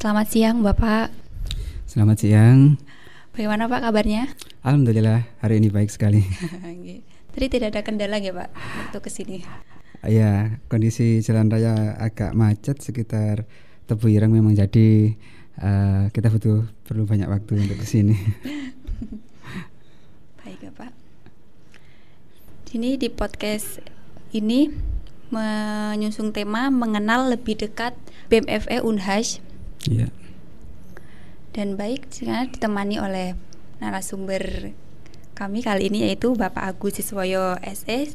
Selamat siang Bapak. Selamat siang. Bagaimana Pak kabarnya? Alhamdulillah hari ini baik sekali. Tadi tidak ada kendala ya Pak untuk kesini? Iya, kondisi jalan raya agak macet sekitar Tebu Irang memang jadi uh, kita butuh perlu banyak waktu untuk kesini. baik ya Pak. Ini di podcast ini menyusung tema mengenal lebih dekat BMFE Unhas Iya. Dan baik sekarang ditemani oleh narasumber kami kali ini yaitu Bapak Agus Siswoyo S.S.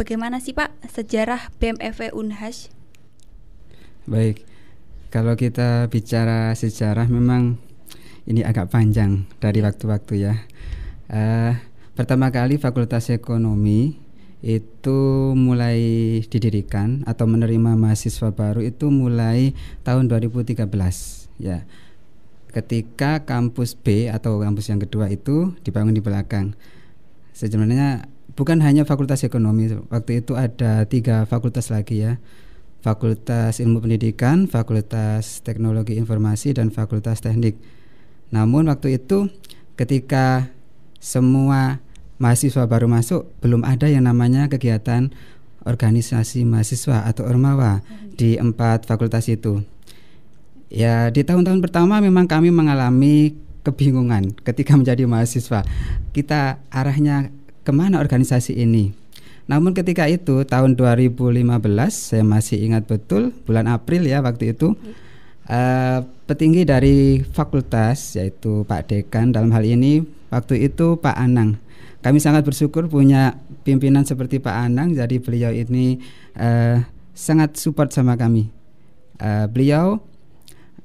Bagaimana sih Pak sejarah BMFE Unhas? Baik, kalau kita bicara sejarah memang ini agak panjang dari iya. waktu-waktu ya. Uh, pertama kali Fakultas Ekonomi itu mulai didirikan atau menerima mahasiswa baru itu mulai tahun 2013 ya ketika kampus B atau kampus yang kedua itu dibangun di belakang sebenarnya bukan hanya fakultas ekonomi waktu itu ada tiga fakultas lagi ya Fakultas Ilmu Pendidikan, Fakultas Teknologi Informasi dan Fakultas Teknik. Namun waktu itu ketika semua mahasiswa baru masuk belum ada yang namanya kegiatan organisasi mahasiswa atau ormawa di empat fakultas itu. Ya di tahun-tahun pertama memang kami mengalami kebingungan ketika menjadi mahasiswa. Kita arahnya kemana organisasi ini? Namun ketika itu tahun 2015 saya masih ingat betul bulan April ya waktu itu uh, petinggi dari fakultas yaitu Pak Dekan dalam hal ini waktu itu Pak Anang kami sangat bersyukur punya pimpinan seperti Pak Anang. Jadi beliau ini uh, sangat support sama kami. Uh, beliau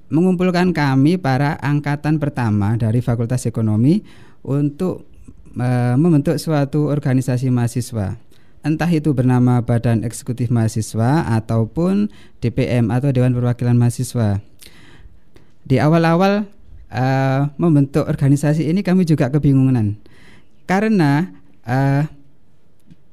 mengumpulkan kami para angkatan pertama dari Fakultas Ekonomi untuk uh, membentuk suatu organisasi mahasiswa. Entah itu bernama Badan Eksekutif Mahasiswa ataupun DPM atau Dewan Perwakilan Mahasiswa. Di awal-awal uh, membentuk organisasi ini kami juga kebingungan karena uh, eh,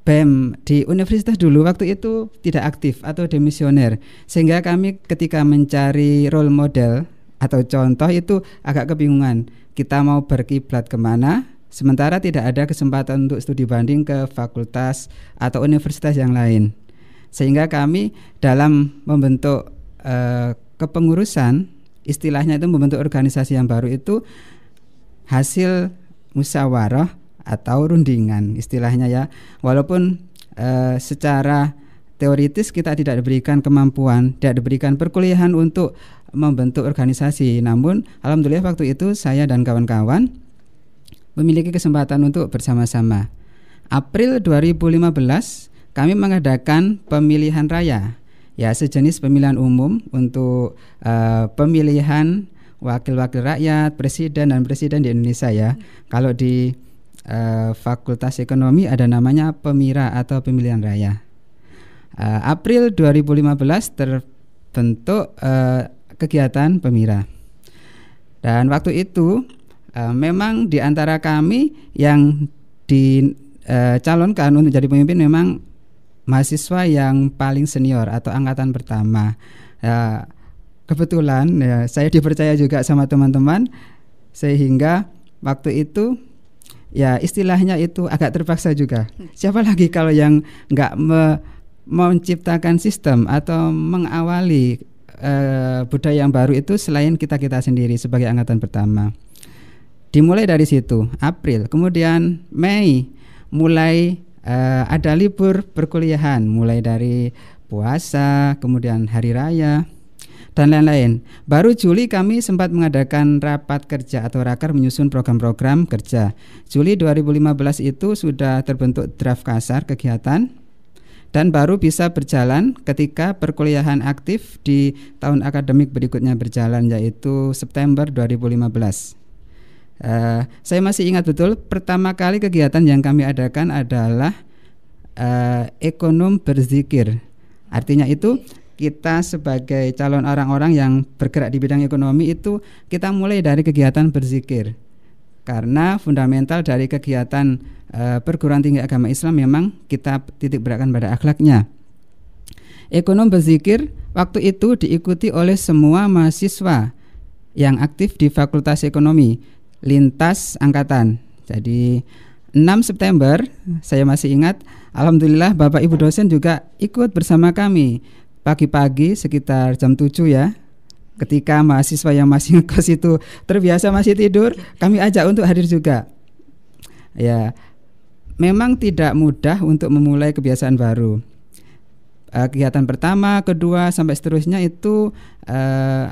BEM di universitas dulu waktu itu tidak aktif atau demisioner sehingga kami ketika mencari role model atau contoh itu agak kebingungan kita mau berkiblat kemana sementara tidak ada kesempatan untuk studi banding ke fakultas atau universitas yang lain sehingga kami dalam membentuk uh, kepengurusan istilahnya itu membentuk organisasi yang baru itu hasil musyawarah atau rundingan istilahnya ya. Walaupun e, secara teoritis kita tidak diberikan kemampuan, tidak diberikan perkuliahan untuk membentuk organisasi. Namun alhamdulillah waktu itu saya dan kawan-kawan memiliki kesempatan untuk bersama-sama. April 2015 kami mengadakan pemilihan raya. Ya, sejenis pemilihan umum untuk e, pemilihan wakil-wakil rakyat, presiden dan presiden di Indonesia ya. Kalau di uh, Fakultas Ekonomi ada namanya Pemira atau Pemilihan Raya. Uh, April 2015 terbentuk uh, kegiatan Pemira. Dan waktu itu uh, memang di antara kami yang dicalonkan uh, untuk jadi pemimpin memang mahasiswa yang paling senior atau angkatan pertama. Uh, kebetulan ya, saya dipercaya juga sama teman-teman sehingga waktu itu ya istilahnya itu agak terpaksa juga. Siapa lagi kalau yang nggak me menciptakan sistem atau mengawali uh, budaya yang baru itu selain kita kita sendiri sebagai angkatan pertama. Dimulai dari situ April, kemudian Mei mulai uh, ada libur perkuliahan, mulai dari puasa, kemudian hari raya dan lain-lain. Baru Juli kami sempat mengadakan rapat kerja atau raker menyusun program-program kerja. Juli 2015 itu sudah terbentuk draft kasar kegiatan dan baru bisa berjalan ketika perkuliahan aktif di tahun akademik berikutnya berjalan yaitu September 2015. Uh, eh, saya masih ingat betul pertama kali kegiatan yang kami adakan adalah uh, ekonom berzikir. Artinya itu kita sebagai calon orang-orang yang bergerak di bidang ekonomi itu kita mulai dari kegiatan berzikir karena fundamental dari kegiatan e, perguruan tinggi agama Islam memang kita titik beratkan pada akhlaknya. Ekonom berzikir waktu itu diikuti oleh semua mahasiswa yang aktif di Fakultas Ekonomi lintas angkatan. Jadi 6 September saya masih ingat Alhamdulillah Bapak Ibu dosen juga ikut bersama kami pagi-pagi sekitar jam 7 ya ketika mahasiswa yang masih ngekos itu terbiasa masih tidur, kami ajak untuk hadir juga. Ya, memang tidak mudah untuk memulai kebiasaan baru. Eh, kegiatan pertama, kedua, sampai seterusnya itu sedikit eh,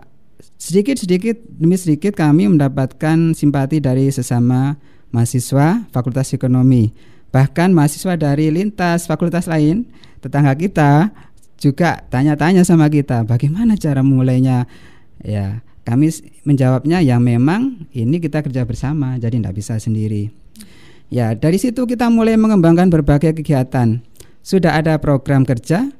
sedikit-sedikit demi sedikit kami mendapatkan simpati dari sesama mahasiswa Fakultas Ekonomi, bahkan mahasiswa dari lintas fakultas lain tetangga kita juga tanya-tanya sama kita bagaimana cara mulainya ya kami menjawabnya ya memang ini kita kerja bersama jadi tidak bisa sendiri ya dari situ kita mulai mengembangkan berbagai kegiatan sudah ada program kerja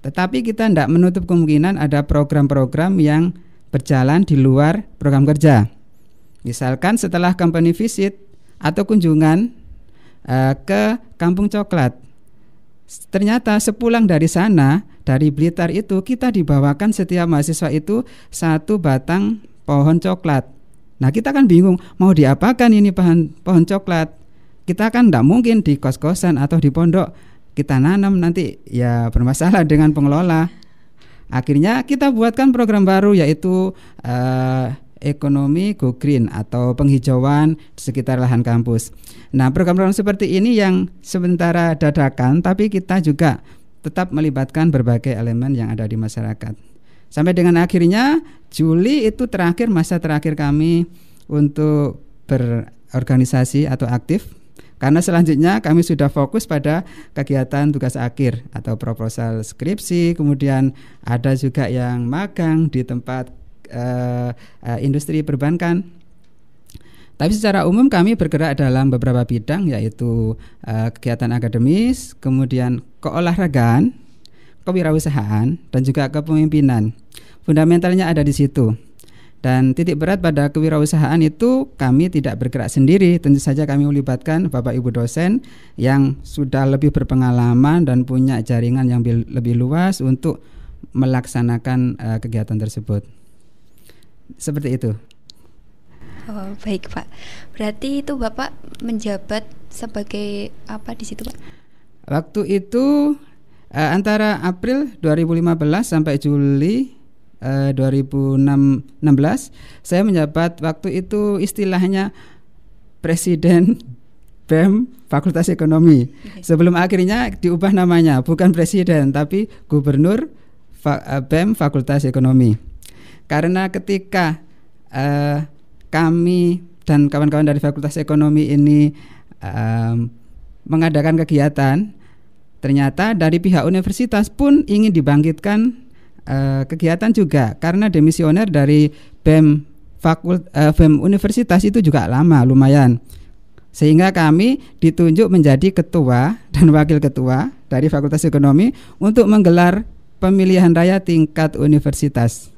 tetapi kita tidak menutup kemungkinan ada program-program yang berjalan di luar program kerja misalkan setelah company visit atau kunjungan uh, ke kampung coklat Ternyata sepulang dari sana, dari Blitar itu kita dibawakan setiap mahasiswa itu satu batang pohon coklat. Nah kita kan bingung mau diapakan ini pohon pohon coklat. Kita kan tidak mungkin di kos kosan atau di pondok kita nanam nanti ya bermasalah dengan pengelola. Akhirnya kita buatkan program baru yaitu uh, ekonomi go green atau penghijauan di sekitar lahan kampus. Nah, program-program seperti ini yang sementara dadakan tapi kita juga tetap melibatkan berbagai elemen yang ada di masyarakat. Sampai dengan akhirnya Juli itu terakhir masa terakhir kami untuk berorganisasi atau aktif karena selanjutnya kami sudah fokus pada kegiatan tugas akhir atau proposal skripsi, kemudian ada juga yang magang di tempat uh, uh, industri perbankan. Tapi secara umum kami bergerak dalam beberapa bidang yaitu uh, kegiatan akademis, kemudian keolahragaan, kewirausahaan, dan juga kepemimpinan. Fundamentalnya ada di situ. Dan titik berat pada kewirausahaan itu kami tidak bergerak sendiri. Tentu saja kami melibatkan Bapak Ibu dosen yang sudah lebih berpengalaman dan punya jaringan yang lebih luas untuk melaksanakan uh, kegiatan tersebut. Seperti itu. Oh, baik, Pak. Berarti itu Bapak menjabat sebagai apa di situ, Pak? Waktu itu uh, antara April 2015 sampai Juli uh, eh, 2016 saya menjabat waktu itu istilahnya presiden BEM Fakultas Ekonomi. Sebelum akhirnya diubah namanya, bukan presiden tapi gubernur BEM eh, e Fakultas Ekonomi. Karena ketika uh, kami dan kawan-kawan dari Fakultas Ekonomi ini um, mengadakan kegiatan, ternyata dari pihak universitas pun ingin dibangkitkan uh, kegiatan juga karena demisioner dari BEM Fakult, uh, eh, BEM Universitas itu juga lama lumayan. Sehingga kami ditunjuk menjadi ketua dan wakil ketua dari Fakultas Ekonomi untuk menggelar pemilihan raya tingkat universitas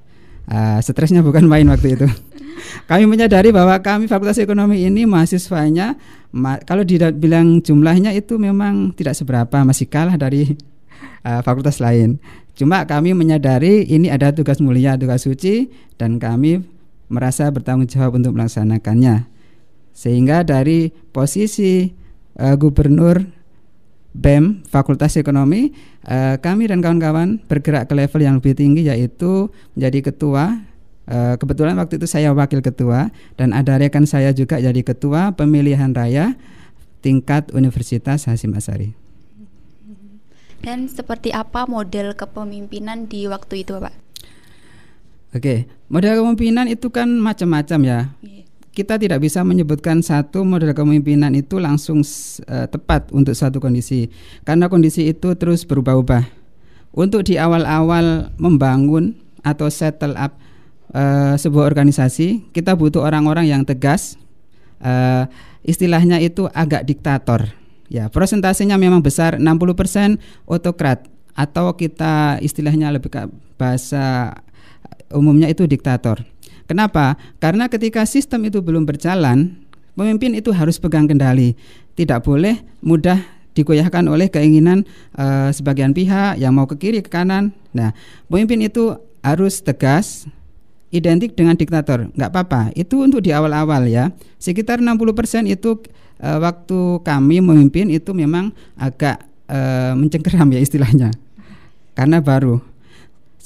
uh, stresnya bukan main waktu itu. kami menyadari bahwa kami Fakultas Ekonomi ini mahasiswanya ma kalau dibilang jumlahnya itu memang tidak seberapa, masih kalah dari uh, fakultas lain. Cuma kami menyadari ini ada tugas mulia, tugas suci dan kami merasa bertanggung jawab untuk melaksanakannya. Sehingga dari posisi uh, gubernur BEM Fakultas Ekonomi eh, kami dan kawan-kawan bergerak ke level yang lebih tinggi yaitu menjadi ketua eh, kebetulan waktu itu saya wakil ketua dan ada rekan saya juga jadi ketua pemilihan raya tingkat Universitas Hasim Asari. Dan seperti apa model kepemimpinan di waktu itu, Pak? Oke, model kepemimpinan itu kan macam-macam ya. Yeah kita tidak bisa menyebutkan satu model kepemimpinan itu langsung uh, tepat untuk satu kondisi karena kondisi itu terus berubah-ubah. Untuk di awal-awal membangun atau settle up uh, sebuah organisasi, kita butuh orang-orang yang tegas. Uh, istilahnya itu agak diktator. Ya, persentasenya memang besar 60% otokrat atau kita istilahnya lebih ke bahasa umumnya itu diktator. Kenapa? Karena ketika sistem itu belum berjalan, pemimpin itu harus pegang kendali. Tidak boleh mudah digoyahkan oleh keinginan e, sebagian pihak yang mau ke kiri ke kanan. Nah, pemimpin itu harus tegas, identik dengan diktator. Nggak apa-apa. Itu untuk di awal-awal ya. Sekitar 60% itu e, waktu kami memimpin itu memang agak e, mencengkeram ya istilahnya. Karena baru.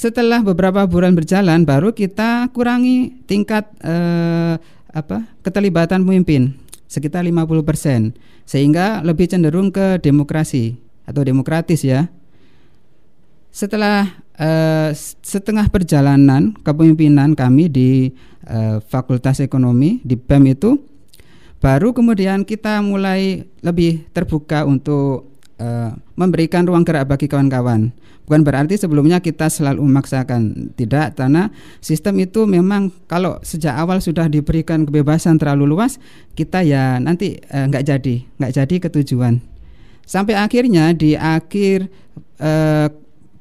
Setelah beberapa bulan berjalan, baru kita kurangi tingkat eh, apa keterlibatan pemimpin sekitar 50% sehingga lebih cenderung ke demokrasi atau demokratis ya. Setelah eh, setengah perjalanan kepemimpinan kami di eh, Fakultas Ekonomi di BEM itu baru kemudian kita mulai lebih terbuka untuk uh, memberikan ruang gerak bagi kawan-kawan. Bukan berarti sebelumnya kita selalu memaksakan, tidak, karena sistem itu memang kalau sejak awal sudah diberikan kebebasan terlalu luas, kita ya nanti uh, nggak jadi, nggak jadi ketujuan. Sampai akhirnya di akhir uh,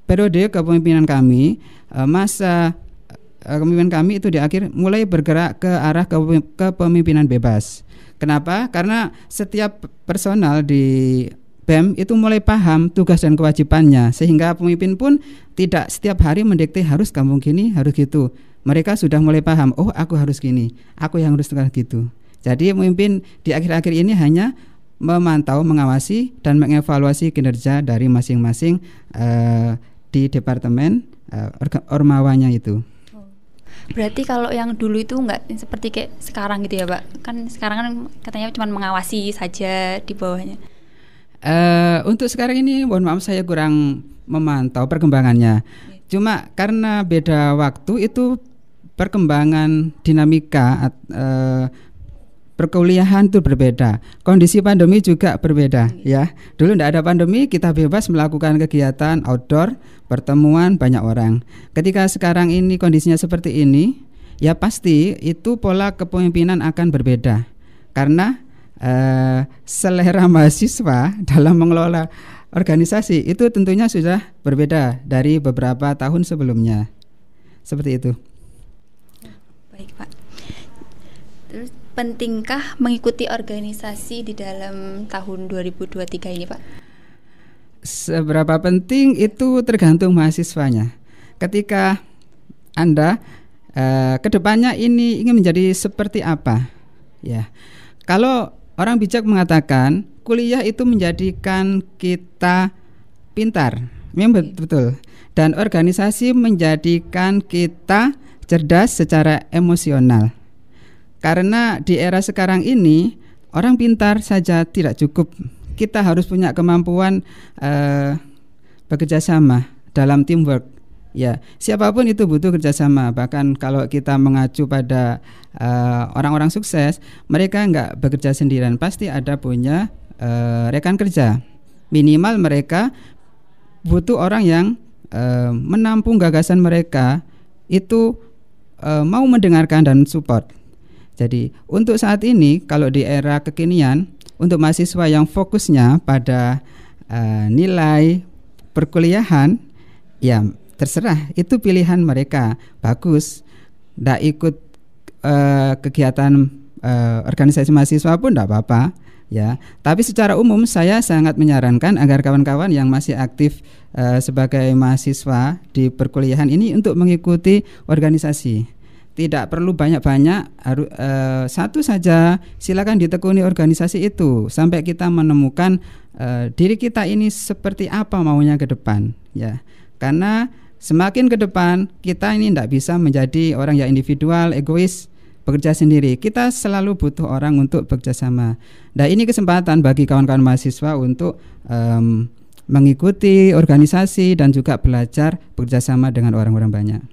periode kepemimpinan kami, uh, masa kepemimpinan kami itu di akhir mulai bergerak ke arah kepemimpinan bebas. Kenapa? Karena setiap personal di BEM itu mulai paham tugas dan kewajibannya sehingga pemimpin pun tidak setiap hari mendikte harus kampung gini harus gitu. Mereka sudah mulai paham, oh aku harus gini, aku yang harus gitu. Jadi pemimpin di akhir-akhir ini hanya memantau, mengawasi dan mengevaluasi kinerja dari masing-masing uh, di departemen uh, eh, ormawanya itu. Berarti kalau yang dulu itu nggak seperti kayak sekarang gitu ya, Pak? Kan sekarang kan katanya cuma mengawasi saja di bawahnya. Eh, untuk sekarang ini mohon maaf saya kurang memantau perkembangannya. Cuma karena beda waktu itu perkembangan dinamika uh, perkuliahan itu berbeda. Kondisi pandemi juga berbeda iya. ya. Dulu tidak ada pandemi kita bebas melakukan kegiatan outdoor, pertemuan banyak orang. Ketika sekarang ini kondisinya seperti ini, ya pasti itu pola kepemimpinan akan berbeda. Karena uh, selera mahasiswa dalam mengelola organisasi itu tentunya sudah berbeda dari beberapa tahun sebelumnya. Seperti itu. Baik, Pak. Terus pentingkah mengikuti organisasi di dalam tahun 2023 ini, Pak? Seberapa penting itu tergantung mahasiswanya. Ketika Anda eh, kedepannya ini ingin menjadi seperti apa, ya. Kalau Orang bijak mengatakan kuliah itu menjadikan kita pintar. Memang betul. Dan organisasi menjadikan kita cerdas secara emosional. Karena di era sekarang ini orang pintar saja tidak cukup. Kita harus punya kemampuan uh, bekerja sama dalam teamwork Ya, siapapun itu butuh kerjasama. Bahkan kalau kita mengacu pada eh, orang-orang uh, sukses, mereka nggak bekerja sendirian. Pasti ada punya uh, rekan kerja. Minimal mereka butuh orang yang uh, menampung gagasan mereka itu uh, mau mendengarkan dan support. Jadi untuk saat ini kalau di era kekinian, untuk mahasiswa yang fokusnya pada uh, nilai perkuliahan, ya terserah itu pilihan mereka bagus tidak ikut uh, kegiatan uh, organisasi mahasiswa pun tidak apa-apa ya tapi secara umum saya sangat menyarankan agar kawan-kawan yang masih aktif uh, sebagai mahasiswa di perkuliahan ini untuk mengikuti organisasi tidak perlu banyak-banyak harus -banyak, satu saja silakan ditekuni organisasi itu sampai kita menemukan uh, diri kita ini seperti apa maunya ke depan ya karena Semakin ke depan, kita ini tidak bisa menjadi orang yang individual, egois, bekerja sendiri. Kita selalu butuh orang untuk bekerja sama. Nah, ini kesempatan bagi kawan-kawan mahasiswa untuk um, mengikuti organisasi dan juga belajar bekerja sama dengan orang-orang banyak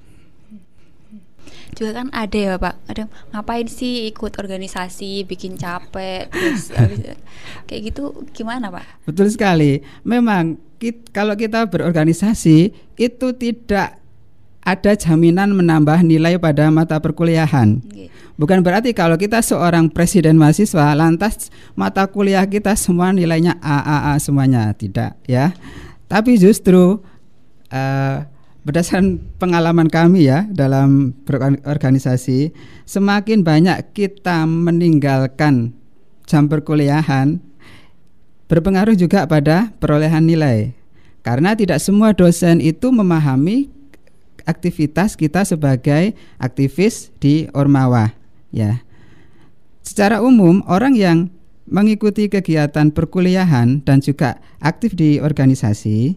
juga kan ada ya pak ada ngapain sih ikut organisasi bikin capek terus habis, kayak gitu gimana pak betul sekali memang kita, kalau kita berorganisasi itu tidak ada jaminan menambah nilai pada mata perkuliahan. Iya. Bukan berarti kalau kita seorang presiden mahasiswa lantas mata kuliah kita semua nilainya AAA semuanya tidak ya. Tapi justru uh, berdasarkan pengalaman kami ya dalam berorganisasi semakin banyak kita meninggalkan jam perkuliahan berpengaruh juga pada perolehan nilai. Karena tidak semua dosen itu memahami aktivitas kita sebagai aktivis di Ormawa, ya. Secara umum, orang yang mengikuti kegiatan perkuliahan dan juga aktif di organisasi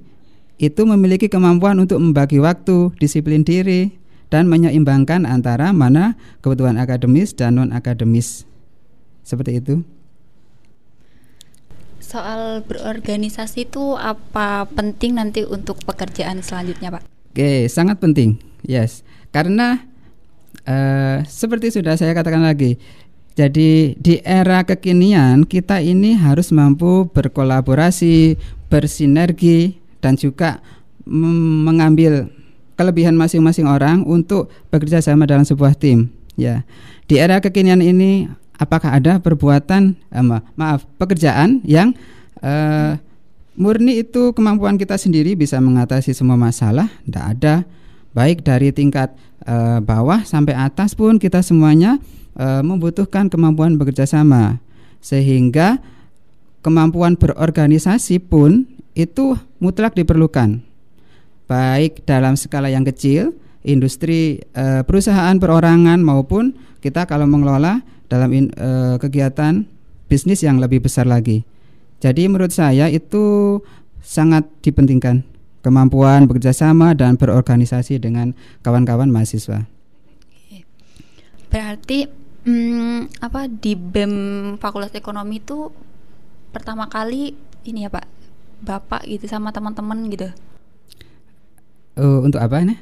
itu memiliki kemampuan untuk membagi waktu, disiplin diri, dan menyeimbangkan antara mana kebutuhan akademis dan non-akademis. Seperti itu soal berorganisasi itu apa penting nanti untuk pekerjaan selanjutnya, Pak? Oke, sangat penting. Yes. Karena uh, seperti sudah saya katakan lagi, jadi di era kekinian kita ini harus mampu berkolaborasi, bersinergi dan juga mengambil kelebihan masing-masing orang untuk bekerja sama dalam sebuah tim. Ya, di era kekinian ini apakah ada perbuatan eh, maaf pekerjaan yang eh, murni itu kemampuan kita sendiri bisa mengatasi semua masalah tidak ada baik dari tingkat eh, bawah sampai atas pun kita semuanya eh, membutuhkan kemampuan bekerja sama sehingga kemampuan berorganisasi pun itu mutlak diperlukan baik dalam skala yang kecil industri eh, perusahaan perorangan maupun kita kalau mengelola dalam in, e, kegiatan bisnis yang lebih besar lagi. Jadi menurut saya itu sangat dipentingkan kemampuan bekerjasama dan berorganisasi dengan kawan-kawan mahasiswa. Berarti hmm, apa di BEM Fakultas Ekonomi itu pertama kali ini ya Pak, Bapak gitu sama teman-teman gitu. Uh, untuk apa ini?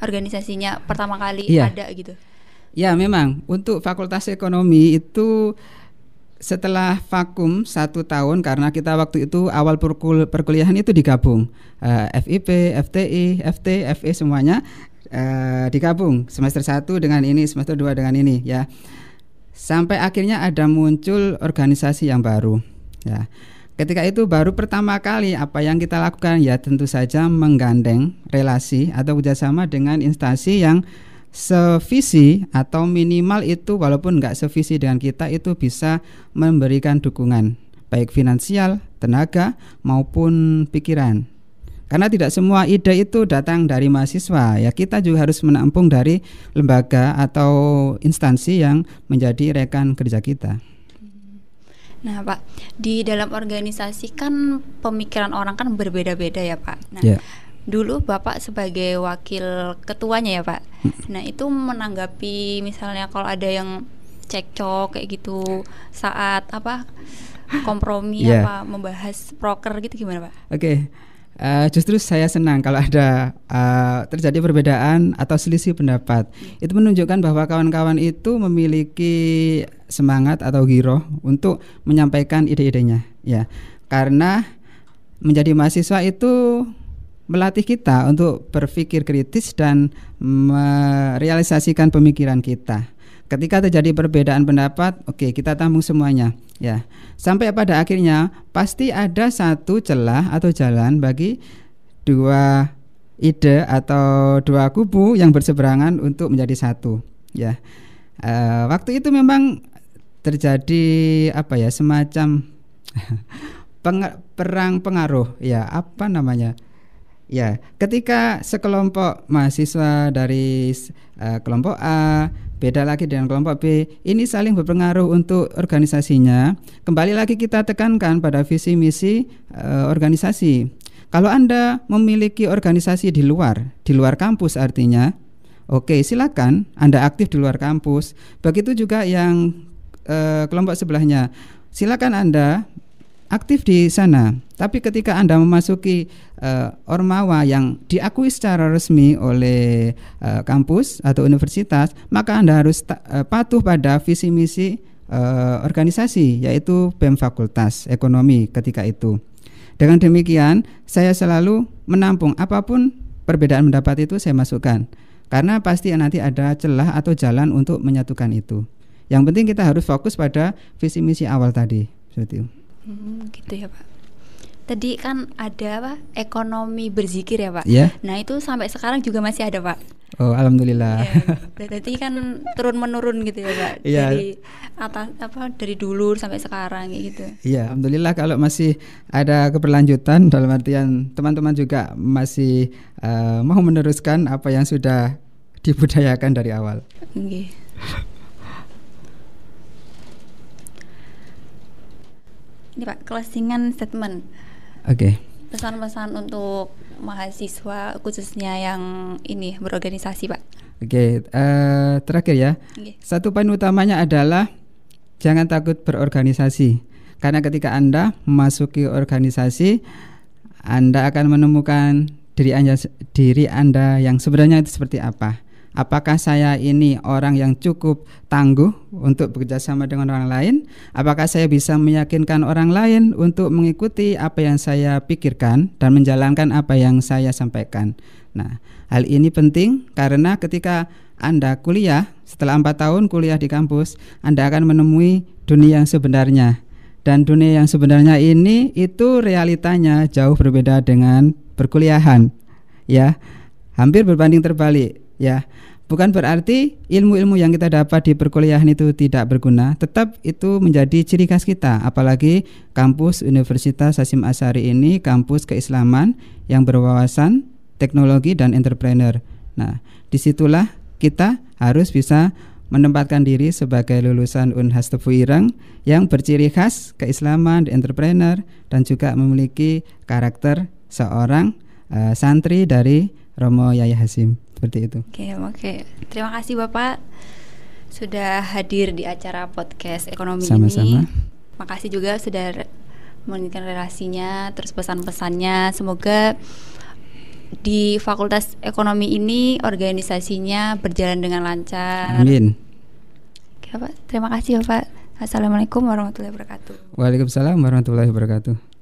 Organisasinya pertama kali iya. ada gitu. Ya memang untuk Fakultas Ekonomi itu setelah vakum satu tahun karena kita waktu itu awal perkul perkuliahan itu digabung uh, eh, FIP, FTI, FT, FE semuanya uh, digabung semester satu dengan ini semester dua dengan ini ya sampai akhirnya ada muncul organisasi yang baru ya ketika itu baru pertama kali apa yang kita lakukan ya tentu saja menggandeng relasi atau kerjasama dengan instansi yang sevisi atau minimal itu walaupun nggak sevisi dengan kita itu bisa memberikan dukungan baik finansial, tenaga maupun pikiran. Karena tidak semua ide itu datang dari mahasiswa, ya kita juga harus menampung dari lembaga atau instansi yang menjadi rekan kerja kita. Nah, Pak, di dalam organisasi kan pemikiran orang kan berbeda-beda ya, Pak. Nah, yeah dulu Bapak sebagai wakil ketuanya ya Pak. Nah itu menanggapi misalnya kalau ada yang cekcok kayak gitu saat apa kompromi yeah. apa membahas proker gitu gimana Pak? Oke. Okay. Uh, eh, justru saya senang kalau ada uh, terjadi perbedaan atau selisih pendapat. Iya. Itu menunjukkan bahwa kawan-kawan itu memiliki semangat atau giro untuk menyampaikan ide-idenya, ya. Karena menjadi mahasiswa itu melatih kita untuk berpikir kritis dan merealisasikan pemikiran kita. Ketika terjadi perbedaan pendapat, oke okay, kita tampung semuanya, ya. Sampai pada akhirnya pasti ada satu celah atau jalan bagi dua ide atau dua kubu yang berseberangan untuk menjadi satu, ya. E, waktu itu memang terjadi apa ya semacam perang pengaruh, ya apa namanya? Ya, ketika sekelompok mahasiswa dari uh, kelompok A beda lagi dengan kelompok B, ini saling berpengaruh untuk organisasinya. Kembali lagi kita tekankan pada visi misi uh, organisasi. Kalau Anda memiliki organisasi di luar, di luar kampus artinya, oke, okay, silakan Anda aktif di luar kampus. Begitu juga yang uh, kelompok sebelahnya. Silakan Anda aktif di sana. Tapi ketika Anda memasuki uh, Ormawa yang diakui secara resmi oleh uh, kampus atau universitas, maka Anda harus uh, patuh pada visi misi uh, organisasi yaitu BEM Fakultas Ekonomi ketika itu. Dengan demikian, saya selalu menampung apapun perbedaan pendapat itu saya masukkan karena pasti nanti ada celah atau jalan untuk menyatukan itu. Yang penting kita harus fokus pada visi misi awal tadi. Hmm, gitu ya Pak. Tadi kan ada apa? Ekonomi berzikir ya Pak. Yeah. Nah itu sampai sekarang juga masih ada Pak. Oh alhamdulillah. Yeah. berarti kan turun menurun gitu ya pak. Iya. Dari atas apa dari dulu sampai sekarang gitu. Iya alhamdulillah kalau masih ada keberlanjutan dalam artian teman-teman juga masih uh, mau meneruskan apa yang sudah dibudayakan dari awal. Okay. ini Pak closingan statement. Oke. Okay. Pesan-pesan untuk mahasiswa khususnya yang ini berorganisasi Pak. Oke, okay, uh, eh, terakhir ya. Okay. Satu poin utamanya adalah jangan takut berorganisasi. Karena ketika Anda memasuki organisasi, Anda akan menemukan diri Anda diri Anda yang sebenarnya itu seperti apa. Apakah saya ini orang yang cukup tangguh untuk bekerjasama dengan orang lain? Apakah saya bisa meyakinkan orang lain untuk mengikuti apa yang saya pikirkan dan menjalankan apa yang saya sampaikan? Nah, hal ini penting karena ketika Anda kuliah, setelah empat tahun kuliah di kampus, Anda akan menemui dunia yang sebenarnya. Dan dunia yang sebenarnya ini itu realitanya jauh berbeda dengan perkuliahan. Ya, hampir berbanding terbalik ya bukan berarti ilmu-ilmu yang kita dapat di perkuliahan itu tidak berguna, tetap itu menjadi ciri khas kita. Apalagi kampus Universitas Hasim Asari ini kampus keislaman yang berwawasan teknologi dan entrepreneur. Nah, disitulah kita harus bisa menempatkan diri sebagai lulusan Unhas Tebu Ireng yang berciri khas keislaman, dan entrepreneur, dan juga memiliki karakter seorang uh, santri dari Romo Yaya Hasim seperti itu oke okay, oke okay. terima kasih bapak sudah hadir di acara podcast ekonomi Sama-sama. ini makasih juga sudah menginginkan relasinya terus pesan-pesannya semoga di Fakultas Ekonomi ini organisasinya berjalan dengan lancar. Amin. Oke, Pak. Terima kasih, Bapak. Assalamualaikum warahmatullahi wabarakatuh. Waalaikumsalam warahmatullahi wabarakatuh.